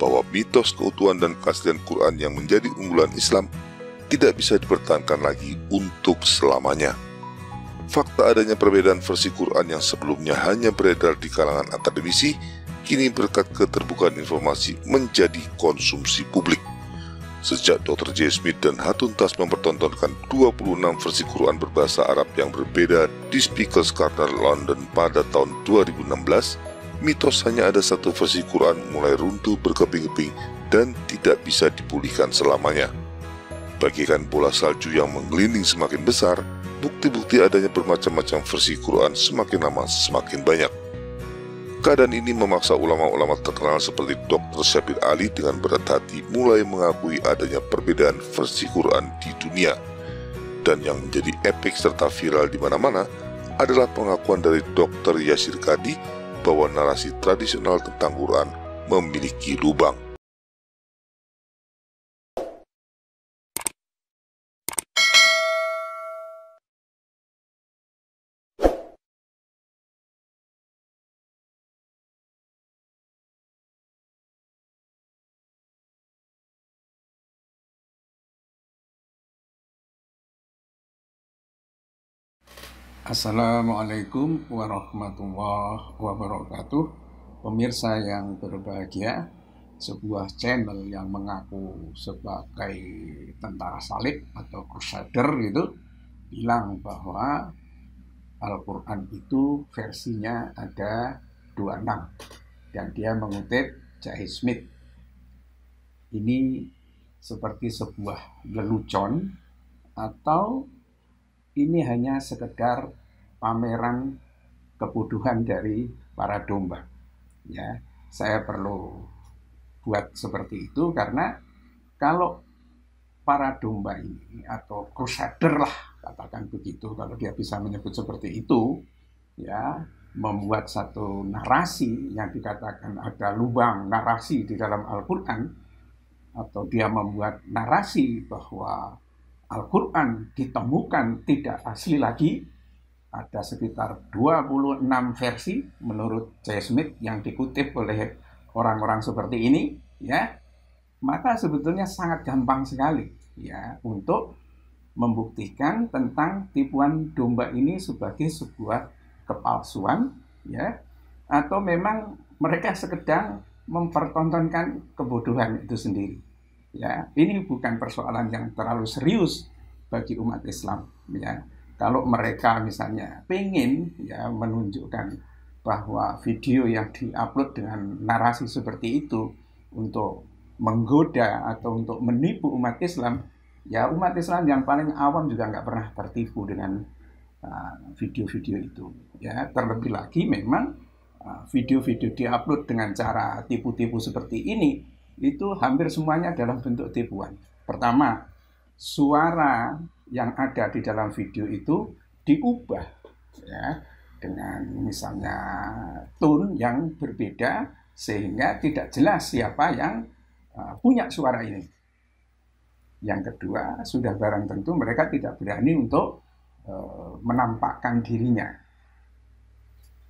bahwa mitos keutuhan dan keaslian Quran yang menjadi unggulan Islam tidak bisa dipertahankan lagi untuk selamanya. Fakta adanya perbedaan versi Quran yang sebelumnya hanya beredar di kalangan akademisi, kini berkat keterbukaan informasi menjadi konsumsi publik. Sejak Dr. J. Smith dan Hatun Tas mempertontonkan 26 versi Quran berbahasa Arab yang berbeda di Speakers Corner London pada tahun 2016, mitos hanya ada satu versi Quran mulai runtuh berkeping-keping dan tidak bisa dipulihkan selamanya. Bagikan bola salju yang menggelinding semakin besar, bukti-bukti adanya bermacam-macam versi Quran semakin lama semakin banyak. Keadaan ini memaksa ulama-ulama terkenal seperti Dr. Syabir Ali dengan berat hati mulai mengakui adanya perbedaan versi Quran di dunia. Dan yang menjadi epik serta viral di mana-mana adalah pengakuan dari Dr. Yasir Kadi bahwa narasi tradisional tentang Quran memiliki lubang Assalamualaikum warahmatullahi wabarakatuh. Pemirsa yang berbahagia, sebuah channel yang mengaku sebagai tentara salib atau crusader gitu bilang bahwa Al-Qur'an itu versinya ada 26 dan dia mengutip Jai Smith. Ini seperti sebuah lelucon atau ini hanya sekedar pameran kebodohan dari para domba. Ya, saya perlu buat seperti itu karena kalau para domba ini atau crusader lah katakan begitu kalau dia bisa menyebut seperti itu ya membuat satu narasi yang dikatakan ada lubang narasi di dalam Al-Qur'an atau dia membuat narasi bahwa Al-Quran ditemukan tidak asli lagi, ada sekitar 26 versi menurut J. Smith yang dikutip oleh orang-orang seperti ini, ya, maka sebetulnya sangat gampang sekali ya untuk membuktikan tentang tipuan domba ini sebagai sebuah kepalsuan ya atau memang mereka sekedar mempertontonkan kebodohan itu sendiri ya ini bukan persoalan yang terlalu serius bagi umat Islam ya kalau mereka misalnya pengen ya menunjukkan bahwa video yang diupload dengan narasi seperti itu untuk menggoda atau untuk menipu umat Islam ya umat Islam yang paling awam juga nggak pernah tertipu dengan ah, video-video uh, itu ya terlebih lagi memang ah, video-video diupload dengan cara tipu-tipu seperti ini itu hampir semuanya dalam bentuk tipuan. Pertama, suara yang ada di dalam video itu diubah ya dengan misalnya tone yang berbeda sehingga tidak jelas siapa yang uh, punya suara ini. Yang kedua, sudah barang tentu mereka tidak berani untuk uh, menampakkan dirinya.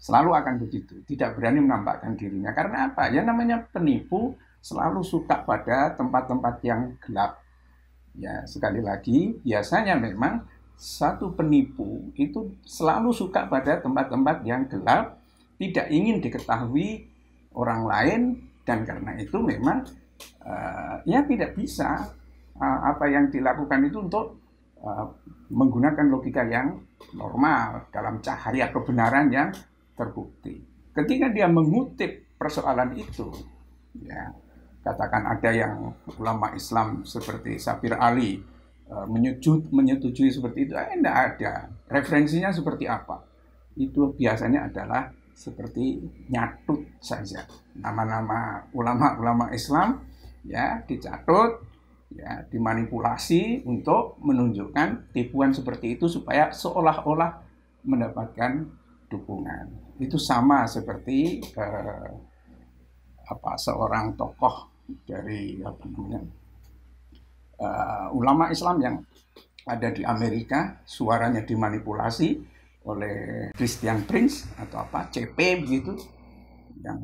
Selalu akan begitu, tidak berani menampakkan dirinya. Karena apa? Ya namanya penipu selalu suka pada tempat-tempat yang gelap. Ya, sekali lagi, biasanya memang satu penipu itu selalu suka pada tempat-tempat yang gelap, tidak ingin diketahui orang lain, dan karena itu memang uh, ya tidak bisa uh, apa yang dilakukan itu untuk uh, menggunakan logika yang normal dalam cahaya kebenaran yang terbukti. Ketika dia mengutip persoalan itu, ya katakan ada yang ulama Islam seperti Sapir Ali e, menyetujui, menyetujui seperti itu, eh, tidak ada. Referensinya seperti apa? Itu biasanya adalah seperti nyatut saja. Nama-nama ulama-ulama Islam ya dicatut, ya dimanipulasi untuk menunjukkan tipuan seperti itu supaya seolah-olah mendapatkan dukungan. Itu sama seperti eh, apa seorang tokoh dari apa namanya uh, ulama Islam yang ada di Amerika suaranya dimanipulasi oleh Christian Prince atau apa CP begitu yang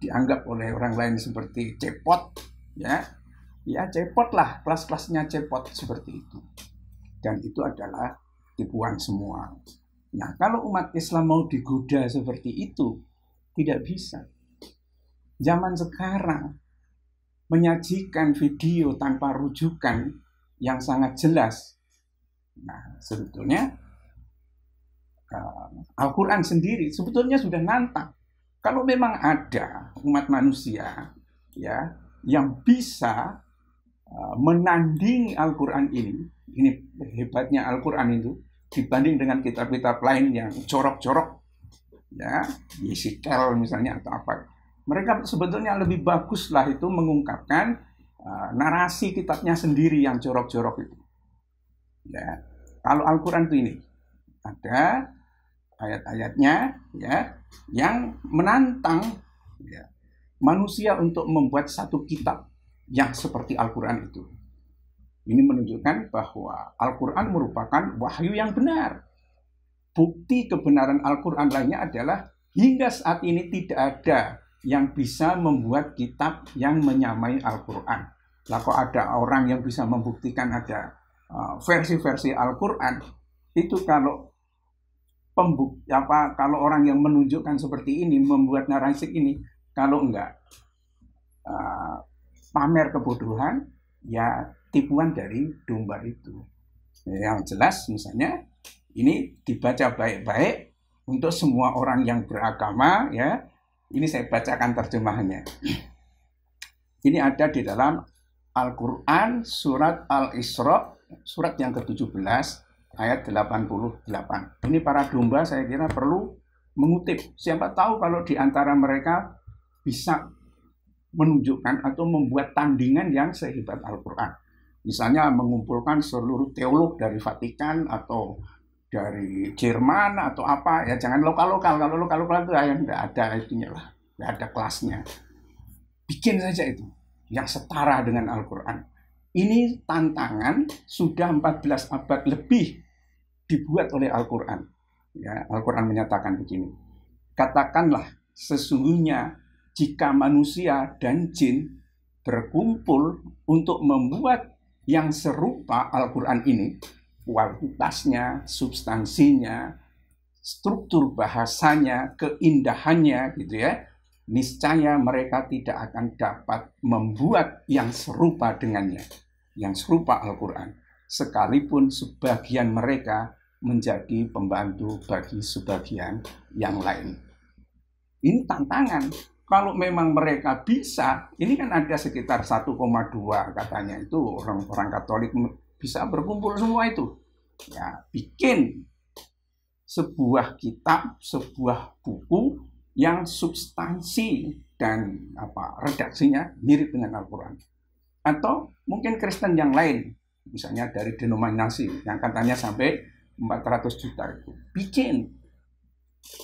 dianggap oleh orang lain seperti cepot ya ya cepot lah kelas-kelasnya cepot seperti itu dan itu adalah tipuan semua nah kalau umat Islam mau digoda seperti itu tidak bisa zaman sekarang menyajikan video tanpa rujukan yang sangat jelas. Nah, sebetulnya eh, Al-Quran sendiri sebetulnya sudah nantang. Kalau memang ada umat manusia ya yang bisa eh, menandingi Al-Quran ini, ini hebatnya Al-Quran itu dibanding dengan kitab-kitab lain yang corok-corok, ya, Yesikel misalnya atau apa mereka sebetulnya lebih baguslah itu mengungkapkan uh, narasi kitabnya sendiri yang jorok-jorok itu. Ya. Kalau Al-Quran itu ini, ada ayat-ayatnya ya yang menantang ya, manusia untuk membuat satu kitab yang seperti Al-Quran itu. Ini menunjukkan bahwa Al-Quran merupakan wahyu yang benar. Bukti kebenaran Al-Quran lainnya adalah hingga saat ini tidak ada yang bisa membuat kitab yang menyamai Al-Quran. Lah kok ada orang yang bisa membuktikan ada eh, versi-versi Al-Quran, itu kalau pembuk apa kalau orang yang menunjukkan seperti ini membuat narasi ini kalau enggak uh, pamer kebodohan ya tipuan dari domba itu yang jelas misalnya ini dibaca baik-baik untuk semua orang yang beragama ya ini saya bacakan terjemahannya. Ini ada di dalam Al-Quran surat Al-Isra, surat yang ke-17, ayat 88. Ini para domba saya kira perlu mengutip. Siapa tahu kalau di antara mereka bisa menunjukkan atau membuat tandingan yang sehebat Al-Quran. Misalnya mengumpulkan seluruh teolog dari Vatikan atau dari Jerman atau apa ya jangan lokal lokal kalau lokal lokal itu ya tidak ada itunya lah tidak ada kelasnya bikin saja itu yang setara dengan Al-Quran ini tantangan sudah 14 abad lebih dibuat oleh Al-Quran ya Al-Quran menyatakan begini katakanlah sesungguhnya jika manusia dan jin berkumpul untuk membuat yang serupa Al-Quran ini kualitasnya, substansinya, struktur bahasanya, keindahannya gitu ya. Niscaya mereka tidak akan dapat membuat yang serupa dengannya, yang serupa Al-Qur'an, sekalipun sebagian mereka menjadi pembantu bagi sebagian yang lain. Ini tantangan. Kalau memang mereka bisa, ini kan ada sekitar 1,2 katanya itu orang-orang Katolik bisa berkumpul semua itu. Ya, bikin sebuah kitab, sebuah buku yang substansi dan apa redaksinya mirip dengan Al-Qur'an. Atau mungkin Kristen yang lain, misalnya dari denominasi yang katanya sampai 400 juta itu. Bikin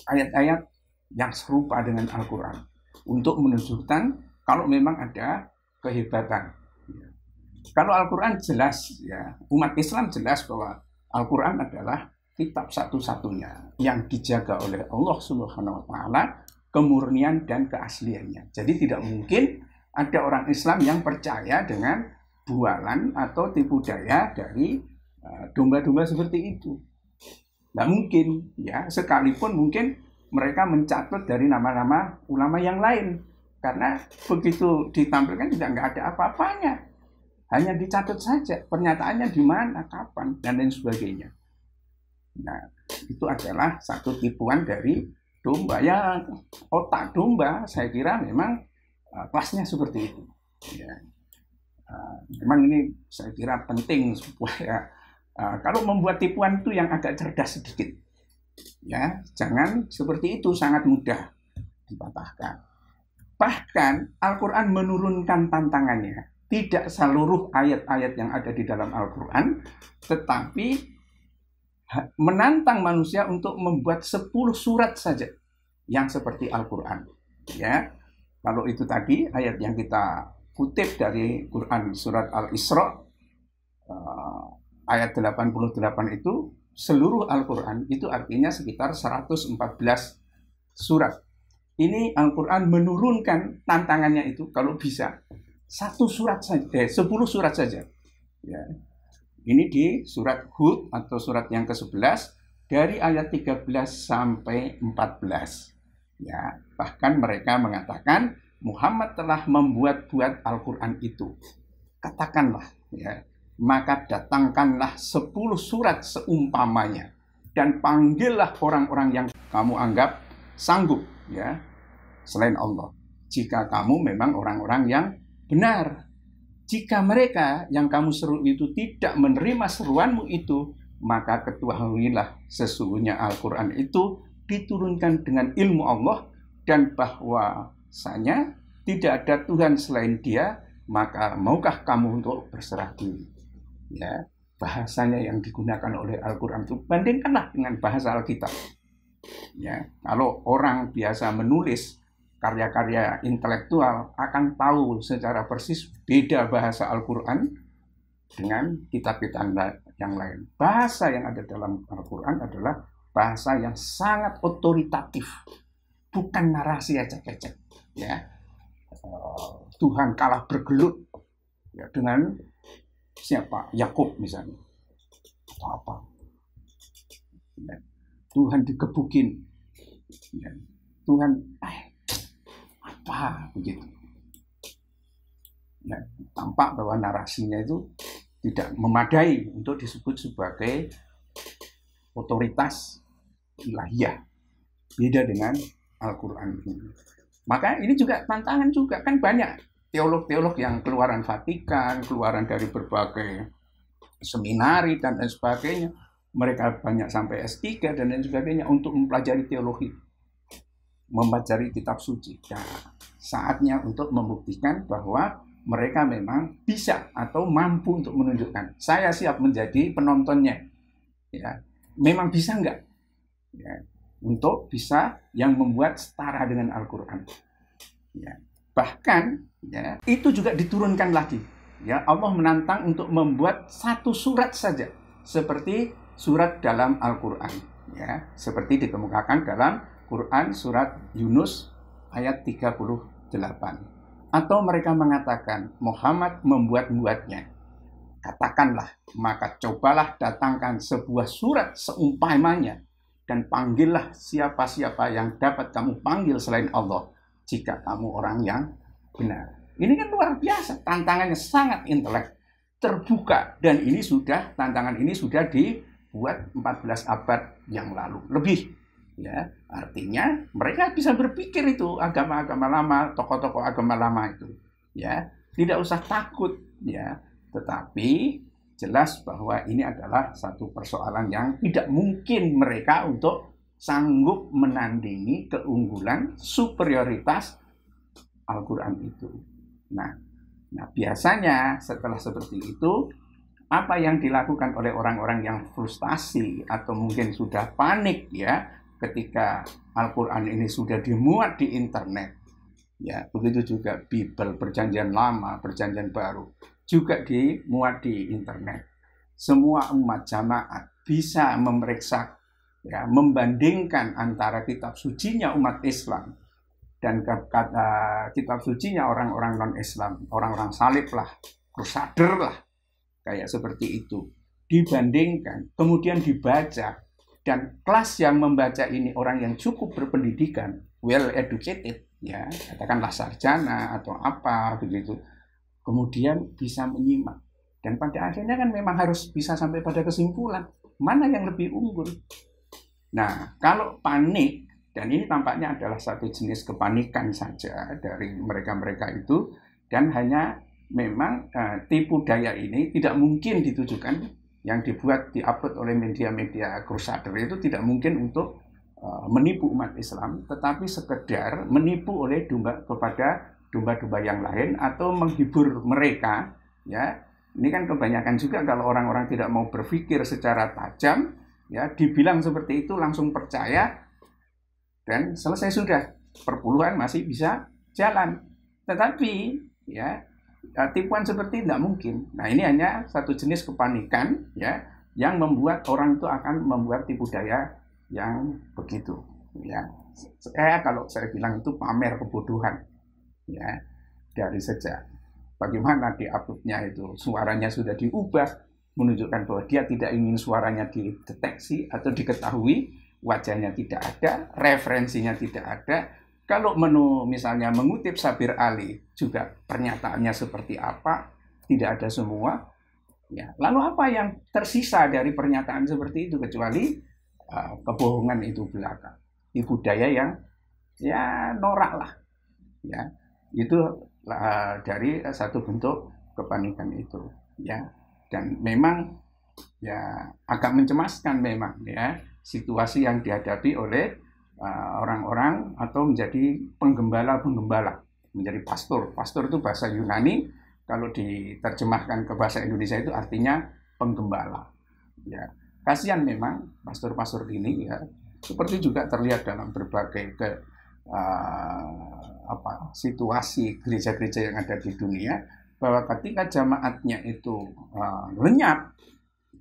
ayat-ayat yang serupa dengan Al-Qur'an untuk menunjukkan kalau memang ada kehebatan kalau Al-Quran jelas, ya umat Islam jelas bahwa Al-Quran adalah kitab satu-satunya yang dijaga oleh Allah Subhanahu wa taala kemurnian dan keasliannya. Jadi tidak mungkin ada orang Islam yang percaya dengan bualan atau tipu daya dari e, domba-domba seperti itu. Tidak mungkin ya, sekalipun mungkin mereka mencatat dari nama-nama ulama yang lain karena begitu ditampilkan tidak nggak ada apa-apanya hanya dicatat saja pernyataannya di mana, kapan, dan lain sebagainya. Nah, itu adalah satu tipuan dari domba. Ya, otak domba saya kira memang eh, kelasnya seperti itu. Ya. Eh, memang ini saya kira penting supaya eh, kalau membuat tipuan itu yang agak cerdas sedikit. Ya, jangan seperti itu sangat mudah dipatahkan. Bahkan Al-Quran menurunkan tantangannya tidak seluruh ayat-ayat yang ada di dalam Al-Quran, tetapi menantang manusia untuk membuat 10 surat saja yang seperti Al-Quran. Ya, kalau itu tadi ayat yang kita kutip dari Quran surat Al-Isra uh, ayat 88 itu seluruh Al-Quran itu artinya sekitar 114 surat. Ini Al-Quran menurunkan tantangannya itu kalau bisa satu surat saja, eh, sepuluh surat saja. Ya. Ini di surat Hud atau surat yang ke-11 dari ayat 13 sampai 14. Ya, bahkan mereka mengatakan Muhammad telah membuat-buat Al-Qur'an itu. Katakanlah ya, maka datangkanlah sepuluh surat seumpamanya dan panggillah orang-orang yang kamu anggap sanggup ya selain Allah jika kamu memang orang-orang yang Benar, jika mereka yang kamu seru itu tidak menerima seruanmu itu, maka ketahuilah sesungguhnya Al-Quran itu diturunkan dengan ilmu Allah dan bahwasanya tidak ada Tuhan selain dia, maka maukah kamu untuk berserah diri? Ya, bahasanya yang digunakan oleh Al-Quran itu bandingkanlah dengan bahasa Alkitab. Ya, kalau orang biasa menulis karya-karya intelektual akan tahu secara persis beda bahasa Al-Quran dengan kitab-kitab yang lain. Bahasa yang ada dalam Al-Quran adalah bahasa yang sangat otoritatif, bukan narasi ecek-ecek. Ya. Eh, Tuhan kalah bergelut ya, dengan siapa? Yakub misalnya. Atau apa? Ya, Tuhan dikebukin. Ya. Tuhan, eh, apa begitu. Nah, tampak bahwa narasinya itu tidak memadai untuk disebut sebagai otoritas ilahiyah. Beda dengan Al-Quran ini. Maka ini juga tantangan juga kan banyak teolog-teolog yang keluaran Vatikan, keluaran dari berbagai seminari dan lain sebagainya. Mereka banyak sampai S3 dan lain sebagainya untuk mempelajari teologi mempelajari kitab suci. Ya, saatnya untuk membuktikan bahwa mereka memang bisa atau mampu untuk menunjukkan. Saya siap menjadi penontonnya. Ya, memang bisa enggak? Ya, untuk bisa yang membuat setara dengan Al-Quran. Ya, bahkan ya, itu juga diturunkan lagi. Ya, Allah menantang untuk membuat satu surat saja seperti surat dalam Al-Quran. Ya, seperti dikemukakan dalam Quran surat Yunus ayat 38. Atau mereka mengatakan Muhammad membuat-buatnya. Katakanlah, maka cobalah datangkan sebuah surat seumpamanya dan panggillah siapa-siapa yang dapat kamu panggil selain Allah jika kamu orang yang benar. Ini kan luar biasa, tantangannya sangat intelek, terbuka dan ini sudah tantangan ini sudah dibuat 14 abad yang lalu lebih ya artinya mereka bisa berpikir itu agama-agama lama tokoh-tokoh agama lama itu ya tidak usah takut ya tetapi jelas bahwa ini adalah satu persoalan yang tidak mungkin mereka untuk sanggup menandingi keunggulan superioritas Al-Qur'an itu nah nah biasanya setelah seperti itu apa yang dilakukan oleh orang-orang yang frustasi atau mungkin sudah panik ya ketika Al-Quran ini sudah dimuat di internet, ya begitu juga Bible, perjanjian lama, perjanjian baru, juga dimuat di internet. Semua umat jamaat bisa memeriksa, ya, membandingkan antara kitab sucinya umat Islam dan kata kitab sucinya orang-orang non-Islam, orang-orang salib lah, crusader lah, kayak seperti itu. Dibandingkan, kemudian dibaca, dan kelas yang membaca ini orang yang cukup berpendidikan, well educated, ya katakanlah sarjana atau apa begitu, kemudian bisa menyimak dan pada akhirnya kan memang harus bisa sampai pada kesimpulan mana yang lebih unggul. Nah kalau panik dan ini tampaknya adalah satu jenis kepanikan saja dari mereka-mereka itu dan hanya memang uh, tipu daya ini tidak mungkin ditujukan yang dibuat diupload oleh media-media crusader itu tidak mungkin untuk e, menipu umat Islam, tetapi sekedar menipu oleh domba kepada domba-domba yang lain atau menghibur mereka, ya. Ini kan kebanyakan juga kalau orang-orang tidak mau berpikir secara tajam, ya dibilang seperti itu langsung percaya dan selesai sudah perpuluhan masih bisa jalan. Tetapi ya Nah, tipuan seperti tidak mungkin. Nah, ini hanya satu jenis kepanikan ya yang membuat orang itu akan membuat tipu daya yang begitu. Ya, saya kalau saya bilang itu pamer kebodohan. Ya, dari sejak bagaimana di uploadnya itu suaranya sudah diubah menunjukkan bahwa dia tidak ingin suaranya dideteksi atau diketahui, wajahnya tidak ada, referensinya tidak ada, kalau menu misalnya mengutip Sabir Ali juga pernyataannya seperti apa, tidak ada semua. Ya, lalu apa yang tersisa dari pernyataan seperti itu kecuali uh, kebohongan itu belaka, di budaya yang ya norak lah, ya itu uh, dari satu bentuk kepanikan itu, ya dan memang ya agak mencemaskan memang ya situasi yang dihadapi oleh Eh, orang-orang uh, atau menjadi penggembala-penggembala, menjadi pastor. Pastor itu bahasa Yunani, kalau diterjemahkan ke bahasa Indonesia itu artinya penggembala. Ya, kasihan memang pastor-pastor ini ya. Seperti juga terlihat dalam berbagai ke, uh, apa situasi gereja-gereja yang ada di dunia bahwa ketika jamaatnya itu uh, lenyap,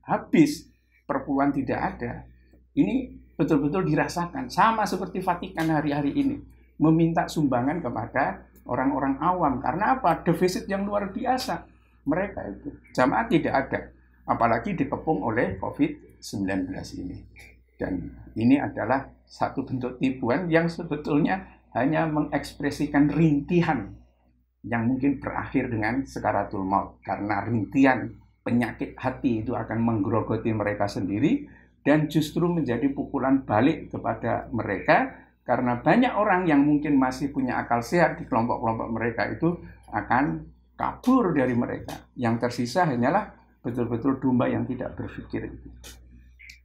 habis, perpuluhan tidak ada. Ini betul-betul dirasakan sama seperti Vatikan hari-hari ini meminta sumbangan kepada orang-orang awam karena apa defisit yang luar biasa mereka itu jamaah tidak ada apalagi dikepung oleh COVID-19 ini dan ini adalah satu bentuk tipuan yang sebetulnya hanya mengekspresikan rintihan yang mungkin berakhir dengan sekaratul maut karena rintihan penyakit hati itu akan menggerogoti mereka sendiri dan justru menjadi pukulan balik kepada mereka karena banyak orang yang mungkin masih punya akal sehat di kelompok-kelompok mereka itu akan kabur dari mereka. Yang tersisa hanyalah betul-betul domba yang tidak berpikir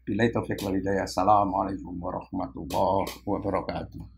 Bila itu Assalamualaikum warahmatullahi wabarakatuh.